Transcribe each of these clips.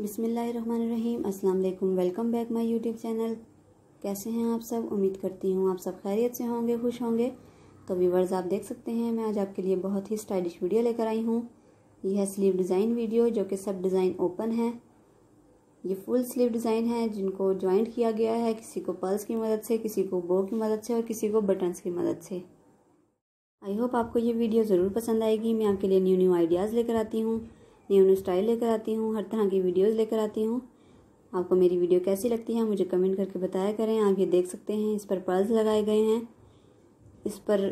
बिसमीम् अल्लाम welcome back my YouTube channel कैसे हैं आप सब उम्मीद करती हूँ आप सब खैरियत से होंगे खुश होंगे तो व्यूवर्स आप देख सकते हैं मैं आज आपके लिए बहुत ही स्टाइलिश वीडियो लेकर आई हूँ यह है स्लीव डिज़ाइन वीडियो जो कि सब डिज़ाइन ओपन है ये फुल स्लीव डिज़ाइन है जिनको ज्वाइंट किया गया है किसी को पर्ल्स की मदद से किसी को बो की मदद से और किसी को बटन्स की मदद से आई होप आपको ये वीडियो ज़रूर पसंद आएगी मैं आपके लिए न्यू न्यू आइडियाज़ लेकर आती हूँ न्यू न्यू स्टाइल लेकर आती हूँ हर तरह की वीडियोज़ लेकर आती हूँ आपको मेरी वीडियो कैसी लगती है मुझे कमेंट करके बताया करें आप ये देख सकते हैं इस पर पर्ल्स लगाए गए हैं इस पर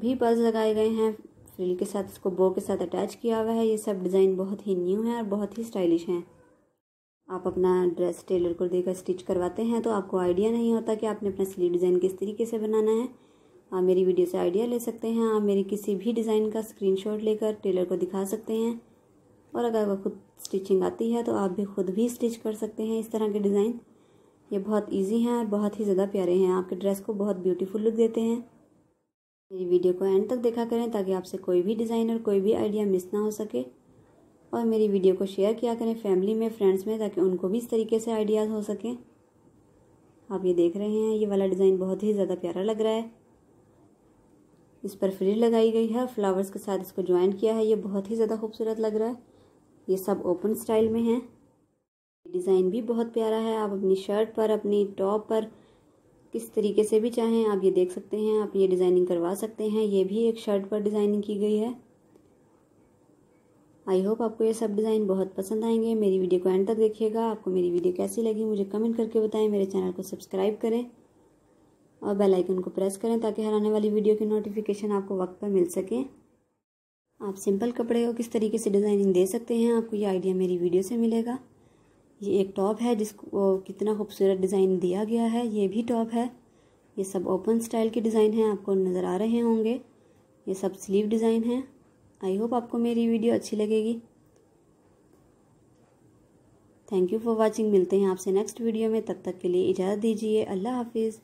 भी पर्ल्स लगाए गए हैं फ्रिल के साथ इसको बो के साथ अटैच किया हुआ है ये सब डिज़ाइन बहुत ही न्यू है और बहुत ही स्टाइलिश हैं आप अपना ड्रेस टेलर को देकर स्टिच करवाते हैं तो आपको आइडिया नहीं होता कि आपने अपना स्लीव डिज़ाइन किस तरीके से बनाना है आप मेरी वीडियो से आइडिया ले सकते हैं आप मेरी किसी भी डिज़ाइन का स्क्रीनशॉट लेकर टेलर को दिखा सकते हैं और अगर आपको खुद स्टिचिंग आती है तो आप भी खुद भी स्टिच कर सकते हैं इस तरह के डिज़ाइन ये बहुत इजी हैं और बहुत ही ज़्यादा प्यारे हैं आपके ड्रेस को बहुत ब्यूटीफुल लुक देते हैं मेरी वीडियो को एंड तक देखा करें ताकि आपसे कोई भी डिज़ाइन और कोई भी आइडिया मिस ना हो सके और मेरी वीडियो को शेयर किया करें फैमिली में फ्रेंड्स में ताकि उनको भी इस तरीके से आइडियाज़ हो सकें आप ये देख रहे हैं ये वाला डिज़ाइन बहुत ही ज़्यादा प्यारा लग रहा है इस पर फ्रिल लगाई गई है फ्लावर्स के साथ इसको ज्वाइन किया है ये बहुत ही ज़्यादा खूबसूरत लग रहा है ये सब ओपन स्टाइल में है डिज़ाइन भी बहुत प्यारा है आप अपनी शर्ट पर अपनी टॉप पर किस तरीके से भी चाहें आप ये देख सकते हैं आप ये डिज़ाइनिंग करवा सकते हैं ये भी एक शर्ट पर डिज़ाइनिंग की गई है आई होप आपको ये सब डिज़ाइन बहुत पसंद आएंगे मेरी वीडियो को एंड तक देखिएगा आपको मेरी वीडियो कैसी लगी मुझे कमेंट करके बताएं मेरे चैनल को सब्सक्राइब करें और बेल आइकन को प्रेस करें ताकि हर आने वाली वीडियो की नोटिफिकेशन आपको वक्त पर मिल सके आप सिंपल कपड़े को किस तरीके से डिज़ाइनिंग दे सकते हैं आपको ये आइडिया मेरी वीडियो से मिलेगा ये एक टॉप है जिसको कितना खूबसूरत डिज़ाइन दिया गया है ये भी टॉप है ये सब ओपन स्टाइल के डिज़ाइन हैं आपको नज़र आ रहे होंगे ये सब स्लीव डिज़ाइन हैं आई होप आपको मेरी वीडियो अच्छी लगेगी थैंक यू फॉर वॉचिंग मिलते हैं आपसे नेक्स्ट वीडियो में तब तक के लिए इजाज़त दीजिए अल्लाह हाफिज़